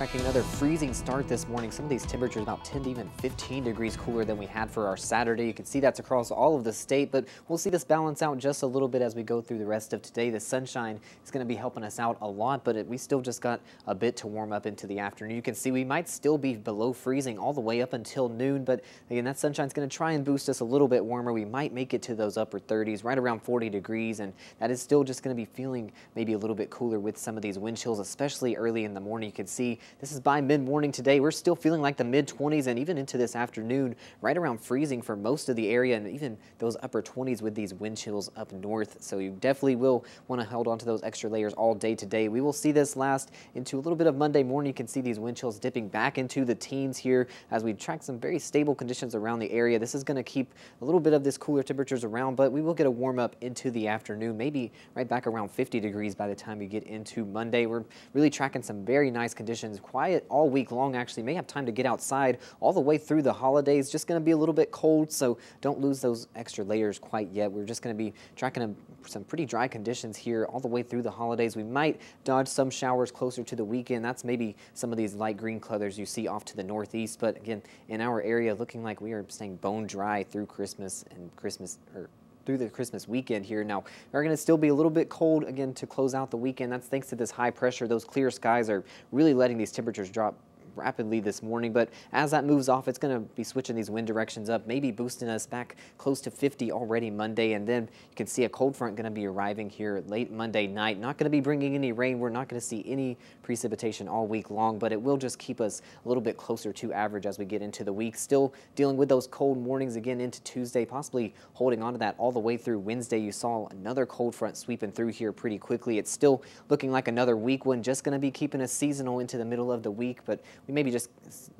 Expecting another freezing start this morning. Some of these temperatures about 10 to even 15 degrees cooler than we had for our Saturday. You can see that's across all of the state, but we'll see this balance out just a little bit as we go through the rest of today. The sunshine is going to be helping us out a lot, but it, we still just got a bit to warm up into the afternoon. You can see we might still be below freezing all the way up until noon, but again, that sunshine is going to try and boost us a little bit warmer. We might make it to those upper 30s, right around 40 degrees, and that is still just going to be feeling maybe a little bit cooler with some of these wind chills, especially early in the morning. You can see this is by mid-morning today. We're still feeling like the mid-20s and even into this afternoon, right around freezing for most of the area and even those upper 20s with these wind chills up north. So you definitely will want to hold on to those extra layers all day today. We will see this last into a little bit of Monday morning. You can see these wind chills dipping back into the teens here as we track some very stable conditions around the area. This is going to keep a little bit of this cooler temperatures around, but we will get a warm up into the afternoon, maybe right back around 50 degrees by the time we get into Monday. We're really tracking some very nice conditions quiet all week long, actually. May have time to get outside all the way through the holidays. Just going to be a little bit cold, so don't lose those extra layers quite yet. We're just going to be tracking some pretty dry conditions here all the way through the holidays. We might dodge some showers closer to the weekend. That's maybe some of these light green colors you see off to the northeast. But again, in our area, looking like we are staying bone dry through Christmas and Christmas or through the Christmas weekend here. Now, we are going to still be a little bit cold again to close out the weekend. That's thanks to this high pressure. Those clear skies are really letting these temperatures drop rapidly this morning, but as that moves off, it's going to be switching these wind directions up, maybe boosting us back close to 50 already Monday. And then you can see a cold front going to be arriving here late Monday night. Not going to be bringing any rain. We're not going to see any precipitation all week long, but it will just keep us a little bit closer to average as we get into the week. Still dealing with those cold mornings again into Tuesday, possibly holding on to that all the way through Wednesday. You saw another cold front sweeping through here pretty quickly. It's still looking like another weak one, just going to be keeping us seasonal into the middle of the week, but we maybe just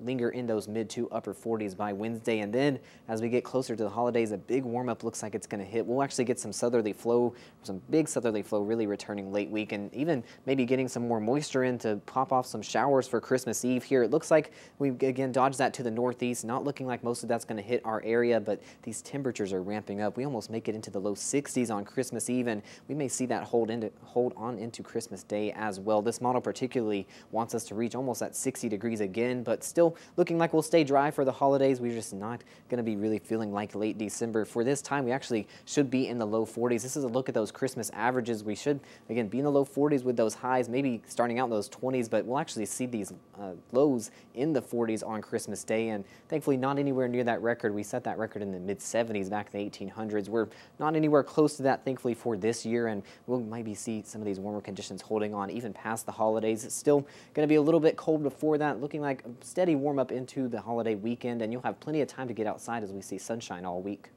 linger in those mid to upper 40s by Wednesday. And then as we get closer to the holidays, a big warm up looks like it's going to hit. We'll actually get some southerly flow, some big southerly flow really returning late week and even maybe getting some more moisture in to pop off some showers for Christmas Eve here. It looks like we again dodge that to the northeast, not looking like most of that's going to hit our area, but these temperatures are ramping up. We almost make it into the low 60s on Christmas Eve, and we may see that hold into hold on into Christmas Day as well. This model particularly wants us to reach almost that 60 degrees again, but still looking like we'll stay dry for the holidays. We're just not going to be really feeling like late December. For this time, we actually should be in the low 40s. This is a look at those Christmas averages. We should, again, be in the low 40s with those highs, maybe starting out in those 20s, but we'll actually see these uh, lows in the 40s on Christmas Day, and thankfully not anywhere near that record. We set that record in the mid-70s back in the 1800s. We're not anywhere close to that, thankfully, for this year, and we'll maybe see some of these warmer conditions holding on even past the holidays. It's still going to be a little bit cold before that. Look looking like a steady warm up into the holiday weekend, and you'll have plenty of time to get outside as we see sunshine all week.